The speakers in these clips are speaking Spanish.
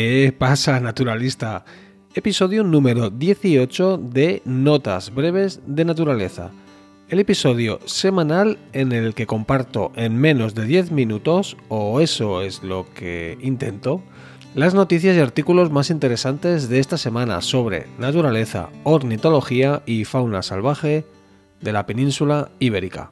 ¿Qué pasa, naturalista? Episodio número 18 de Notas Breves de Naturaleza. El episodio semanal en el que comparto en menos de 10 minutos, o eso es lo que intento, las noticias y artículos más interesantes de esta semana sobre naturaleza, ornitología y fauna salvaje de la península ibérica.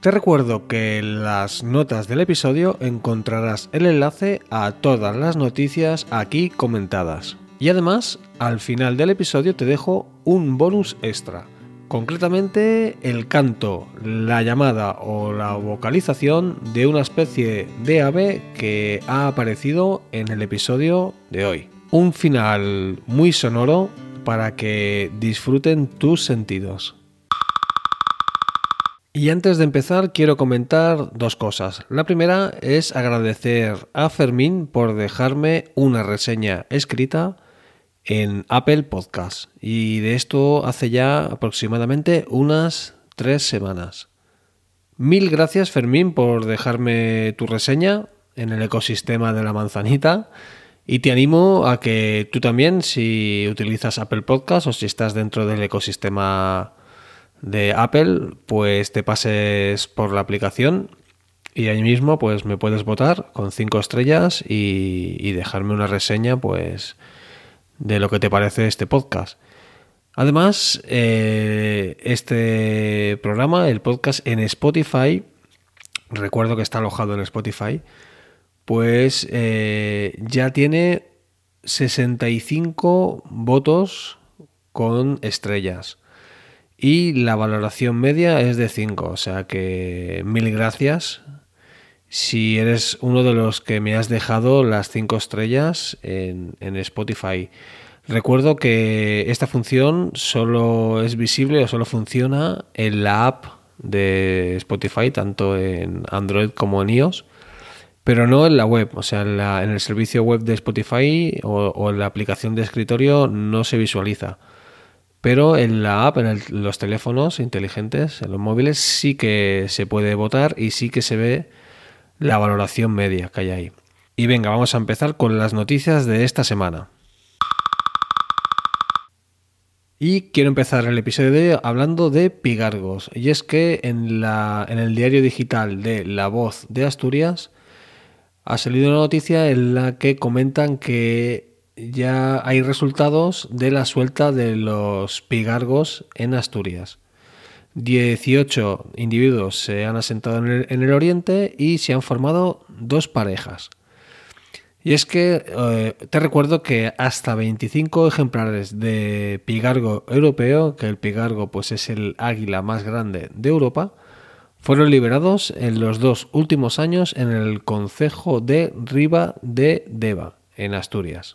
Te recuerdo que en las notas del episodio encontrarás el enlace a todas las noticias aquí comentadas. Y además, al final del episodio te dejo un bonus extra. Concretamente, el canto, la llamada o la vocalización de una especie de ave que ha aparecido en el episodio de hoy. Un final muy sonoro para que disfruten tus sentidos. Y antes de empezar quiero comentar dos cosas. La primera es agradecer a Fermín por dejarme una reseña escrita en Apple Podcast. Y de esto hace ya aproximadamente unas tres semanas. Mil gracias Fermín por dejarme tu reseña en el ecosistema de la manzanita. Y te animo a que tú también, si utilizas Apple Podcast o si estás dentro del ecosistema de Apple, pues te pases por la aplicación y ahí mismo pues me puedes votar con cinco estrellas y, dejarme una reseña pues de lo que te parece este podcast. Además, eh, este programa, el podcast en Spotify, recuerdo que está alojado en Spotify, pues eh, ya tiene 65 votos con estrellas y la valoración media es de 5, o sea que mil gracias. Si eres uno de los que me has dejado las 5 estrellas en, Spotify. Recuerdo que esta función solo es visible o solo funciona en la app de Spotify, tanto en Android como en iOS, pero no en la web. O sea, en, el servicio web de Spotify o, en la aplicación de escritorio no se visualiza. Pero en la app, en los teléfonos inteligentes, en los móviles, sí que se puede votar y sí que se ve la valoración media que hay ahí. Y venga, vamos a empezar con las noticias de esta semana. Y quiero empezar el episodio de hoy hablando de pigargos. Y es que en el diario digital de La Voz de Asturias ha salido una noticia en la que comentan que ya hay resultados de la suelta de los pigargos en Asturias. 18 individuos se han asentado en el, oriente y se han formado dos parejas. Y es que eh, te recuerdo que hasta 25 ejemplares de pigargo europeo, que el pigargo pues es el águila más grande de Europa, fueron liberados en los dos últimos años en el concejo de Riva de Deva, en Asturias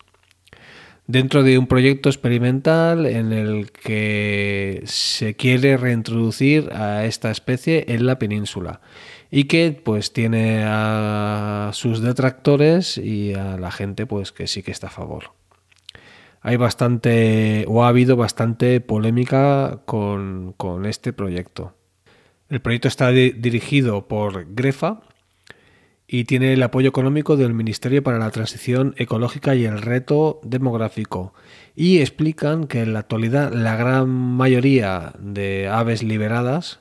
dentro de un proyecto experimental en el que se quiere reintroducir a esta especie en la península y que pues tiene a sus detractores y a la gente pues que sí que está a favor. Hay bastante o ha habido bastante polémica con, con este proyecto. El proyecto está dirigido por Grefa, y tiene el apoyo económico del Ministerio para la Transición Ecológica y el Reto Demográfico. Y explican que en la actualidad la gran mayoría de aves liberadas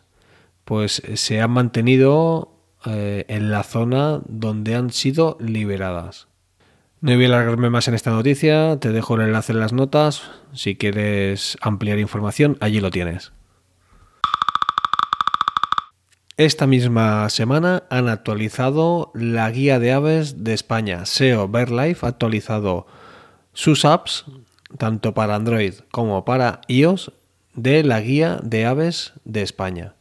pues se han mantenido eh, en la zona donde han sido liberadas. No voy a alargarme más en esta noticia, te dejo el enlace en las notas, si quieres ampliar información, allí lo tienes. Esta misma semana han actualizado la guía de aves de España. SEO BirdLife ha actualizado sus apps, tanto para Android como para iOS, de la guía de aves de España.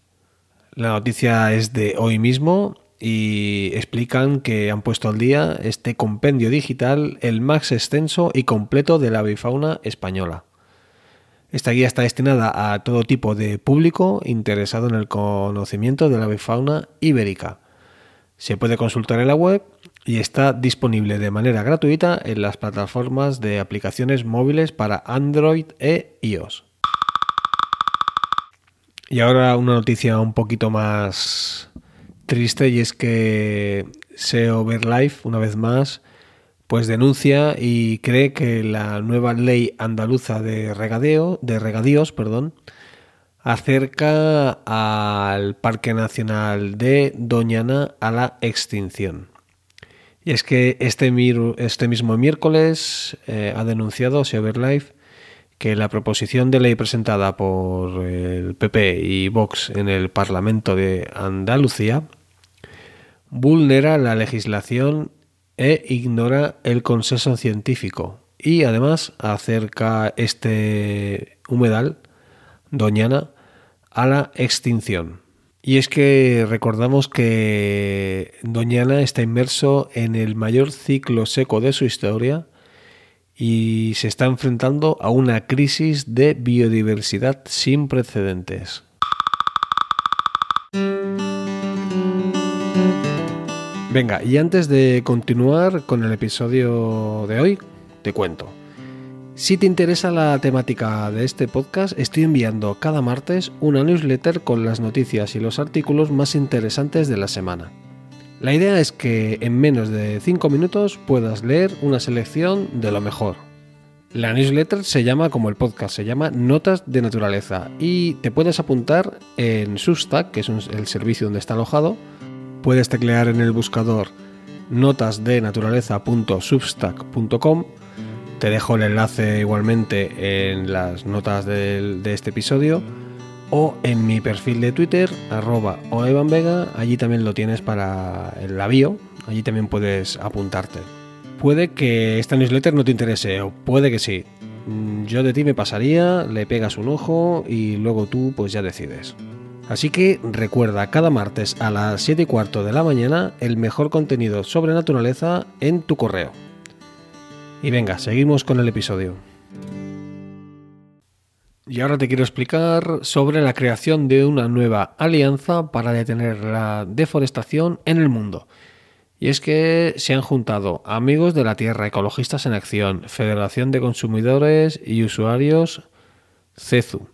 La noticia es de hoy mismo y explican que han puesto al día este compendio digital, el más extenso y completo de la avifauna española. Esta guía está destinada a todo tipo de público interesado en el conocimiento de la fauna ibérica. Se puede consultar en la web y está disponible de manera gratuita en las plataformas de aplicaciones móviles para Android e iOS. Y ahora una noticia un poquito más triste y es que SEO una vez más, pues denuncia y cree que la nueva ley andaluza de regadeo, de regadíos, perdón, acerca al Parque Nacional de Doñana a la extinción. Y es que este, este mismo miércoles eh, ha denunciado Severlife que la proposición de ley presentada por el PP y Vox en el Parlamento de Andalucía vulnera la legislación e ignora el consenso científico. Y además acerca este humedal, Doñana, a la extinción. Y es que recordamos que Doñana está inmerso en el mayor ciclo seco de su historia y se está enfrentando a una crisis de biodiversidad sin precedentes. Venga, y antes de continuar con el episodio de hoy, te cuento. Si te interesa la temática de este podcast, estoy enviando cada martes una newsletter con las noticias y los artículos más interesantes de la semana. La idea es que en menos de 5 minutos puedas leer una selección de lo mejor. La newsletter se llama como el podcast, se llama Notas de Naturaleza y te puedes apuntar en Substack, que es el servicio donde está alojado, puedes teclear en el buscador notasdenaturaleza.substack.com. Te dejo el enlace igualmente en las notas de, este episodio o en mi perfil de Twitter, arroba vega allí también lo tienes para el avión. allí también puedes apuntarte. Puede que esta newsletter no te interese, o puede que sí. Mm, yo de ti me pasaría, le pegas un ojo y luego tú pues ya decides. Así que recuerda cada martes a las 7 y cuarto de la mañana el mejor contenido sobre naturaleza en tu correo. Y venga, seguimos con el episodio. Y ahora te quiero explicar sobre la creación de una nueva alianza para detener la deforestación en el mundo. Y es que se han juntado amigos de la Tierra, Ecologistas en Acción, Federación de Consumidores y Usuarios, CEZU,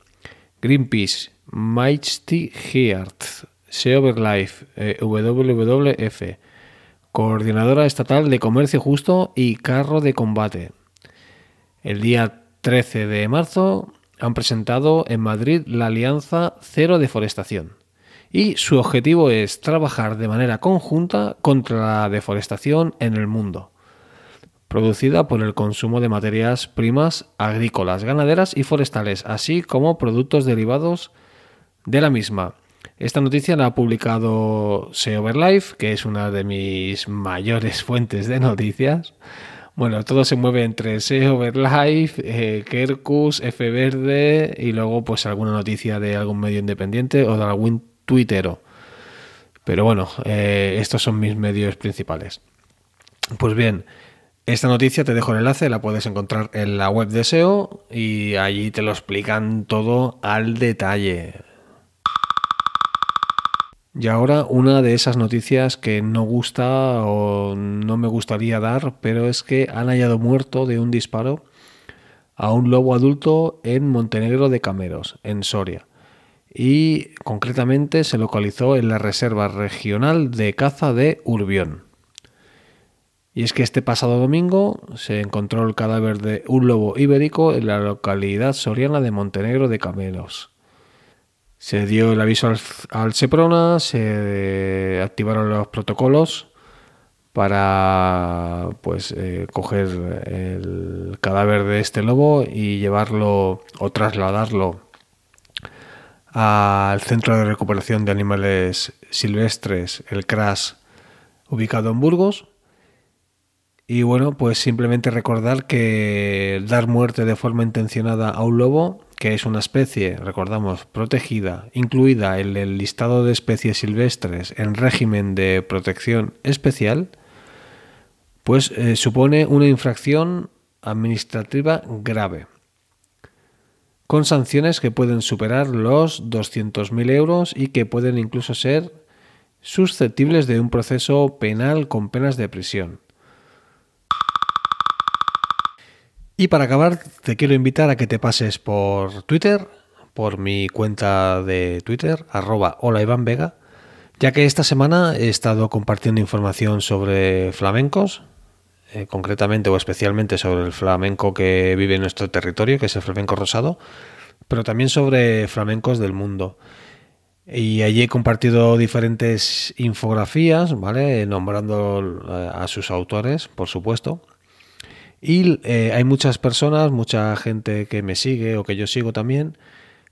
Greenpeace, Mighty Heart, Seoverlife, eh, WWF, Coordinadora Estatal de Comercio Justo y Carro de Combate. El día 13 de marzo han presentado en Madrid la Alianza Cero Deforestación y su objetivo es trabajar de manera conjunta contra la deforestación en el mundo, producida por el consumo de materias primas agrícolas, ganaderas y forestales, así como productos derivados de la misma. Esta noticia la ha publicado SEO que es una de mis mayores fuentes de noticias. Bueno, todo se mueve entre SEO Overlife, eh, Kerkus, F Verde y luego pues alguna noticia de algún medio independiente o de algún tuitero. Pero bueno, eh, estos son mis medios principales. Pues bien, esta noticia te dejo el enlace, la puedes encontrar en la web de SEO y allí te lo explican todo al detalle. Y ahora una de esas noticias que no gusta o no me gustaría dar, pero es que han hallado muerto de un disparo a un lobo adulto en Montenegro de Cameros, en Soria. Y concretamente se localizó en la Reserva Regional de Caza de Urbión. Y es que este pasado domingo se encontró el cadáver de un lobo ibérico en la localidad soriana de Montenegro de Cameros. Se dio el aviso al, Seprona, se eh, activaron los protocolos para pues eh, coger el cadáver de este lobo y llevarlo o trasladarlo al Centro de Recuperación de Animales Silvestres, el CRAS, ubicado en Burgos. Y bueno, pues simplemente recordar que dar muerte de forma intencionada a un lobo que es una especie, recordamos, protegida, incluida en el listado de especies silvestres en régimen de protección especial, pues eh, supone una infracción administrativa grave, con sanciones que pueden superar los 200.000 euros y que pueden incluso ser susceptibles de un proceso penal con penas de prisión. Y para acabar, te quiero invitar a que te pases por Twitter, por mi cuenta de Twitter, arroba hola Vega, ya que esta semana he estado compartiendo información sobre flamencos, eh, concretamente o especialmente sobre el flamenco que vive en nuestro territorio, que es el flamenco rosado, pero también sobre flamencos del mundo. Y allí he compartido diferentes infografías, ¿vale? Nombrando eh, a sus autores, por supuesto y eh, hay muchas personas, mucha gente que me sigue o que yo sigo también,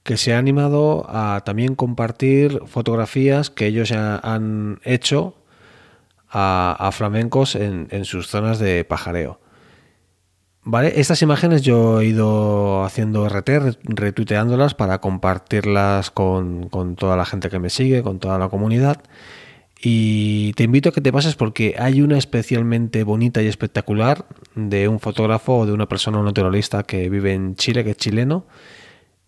que se ha animado a también compartir fotografías que ellos han hecho a, flamencos en, sus zonas de pajareo. ¿Vale? Estas imágenes yo he ido haciendo RT, retuiteándolas para compartirlas con, con toda la gente que me sigue, con toda la comunidad. Y te invito a que te pases porque hay una especialmente bonita y espectacular de un fotógrafo o de una persona, naturalista que vive en Chile, que es chileno,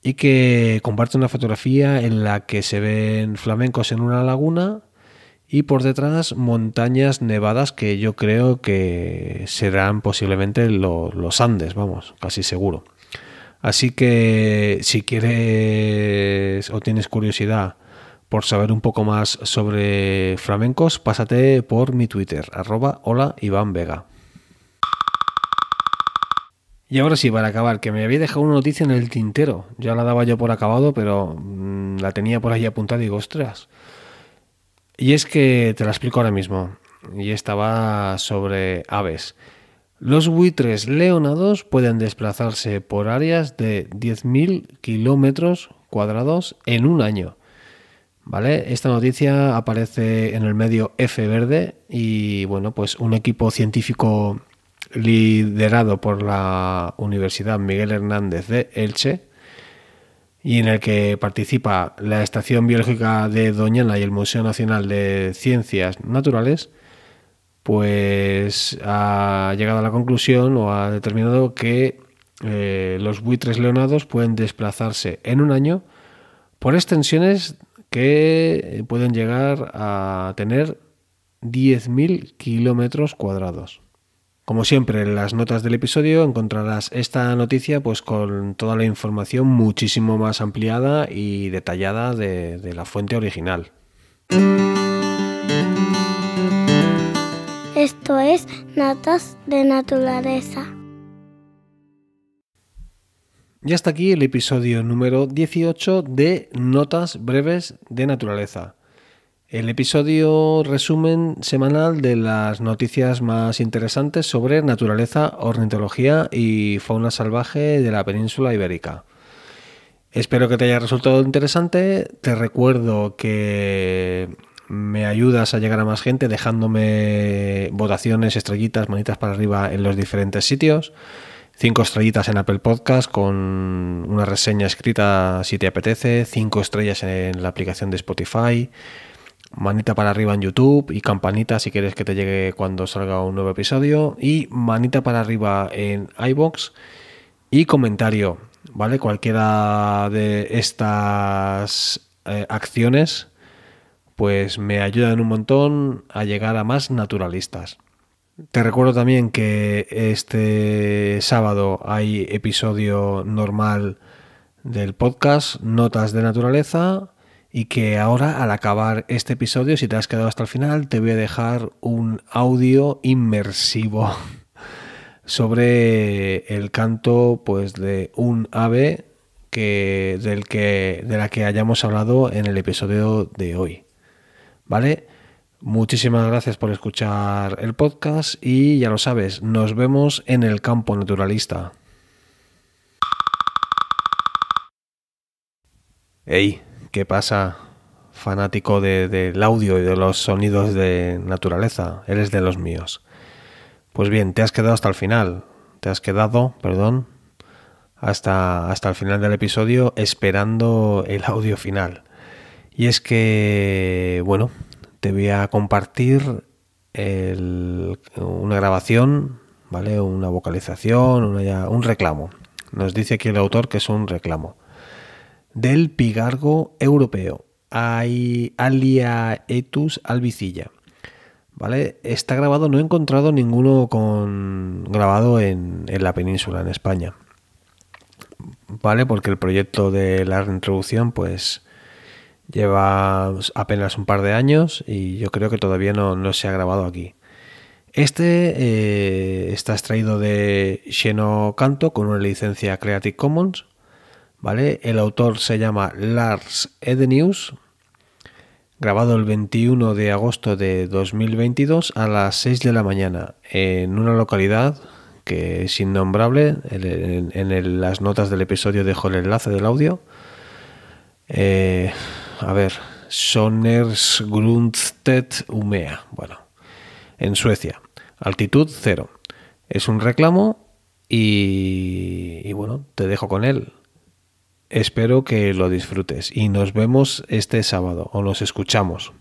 y que comparte una fotografía en la que se ven flamencos en una laguna y por detrás montañas nevadas que yo creo que serán posiblemente los Andes, vamos, casi seguro. Así que si quieres o tienes curiosidad por saber un poco más sobre flamencos, pásate por mi Twitter, arroba hola Iván Vega. Y ahora sí, para acabar, que me había dejado una noticia en el tintero. Ya la daba yo por acabado, pero mm, la tenía por ahí apuntada y digo, ostras. Y es que te la explico ahora mismo. Y estaba sobre aves. Los buitres leonados pueden desplazarse por áreas de 10.000 kilómetros cuadrados en un año. Esta noticia aparece en el medio F Verde y bueno, pues un equipo científico liderado por la Universidad Miguel Hernández de Elche y en el que participa la Estación Biológica de Doñana y el Museo Nacional de Ciencias Naturales, pues ha llegado a la conclusión o ha determinado que eh, los buitres leonados pueden desplazarse en un año por extensiones que eh, pueden llegar a tener 10.000 kilómetros cuadrados. Como siempre, en las notas del episodio encontrarás esta noticia pues con toda la información muchísimo más ampliada y detallada de, de la fuente original. Esto es Notas de Naturaleza. Y hasta aquí el episodio número 18 de Notas Breves de Naturaleza. El episodio resumen semanal de las noticias más interesantes sobre naturaleza, ornitología y fauna salvaje de la península ibérica. Espero que te haya resultado interesante. Te recuerdo que me ayudas a llegar a más gente dejándome votaciones, estrellitas, manitas para arriba en los diferentes sitios. Cinco estrellitas en Apple Podcast con una reseña escrita si te apetece. Cinco estrellas en la aplicación de Spotify. Manita para arriba en YouTube y campanita si quieres que te llegue cuando salga un nuevo episodio. Y manita para arriba en iBox y comentario. ¿Vale? Cualquiera de estas eh, acciones pues me ayudan un montón a llegar a más naturalistas. Te recuerdo también que este sábado hay episodio normal del podcast, Notas de Naturaleza, y que ahora al acabar este episodio, si te has quedado hasta el final, te voy a dejar un audio inmersivo sobre el canto pues de un ave que de la que hayamos hablado en el episodio de hoy. ¿Vale? Muchísimas gracias por escuchar el podcast y ya lo sabes, nos vemos en el campo naturalista. Ey, ¿qué pasa? Fanático del audio y de los sonidos de naturaleza, eres de los míos. Pues bien, te has quedado hasta el final, te has quedado, perdón, hasta, hasta el final del episodio esperando el audio final. Y es que, bueno, te voy a compartir una grabación, ¿vale? Una vocalización, un reclamo. Nos dice aquí el autor que es un reclamo. Del pigargo europeo, Alia etus albicilla. ¿Vale? Está grabado, no he encontrado ninguno con, grabado en, en la península, en España. ¿Vale? Porque el proyecto de la reintroducción, pues Lleva apenas un par de años y yo creo que todavía no, se ha grabado aquí. Este eh, está extraído de Xeno Canto con una licencia Creative Commons. ¿vale? El autor se llama Lars Edenius, grabado el 21 de agosto de 2022 a las 6 de la mañana en una localidad que es innombrable. En, las notas del episodio dejo el enlace del audio. Eh, a ver, Soners Umea, bueno, en Suecia. Altitud cero. Es un reclamo y, y bueno, te dejo con él. Espero que lo disfrutes y nos vemos este sábado o nos escuchamos.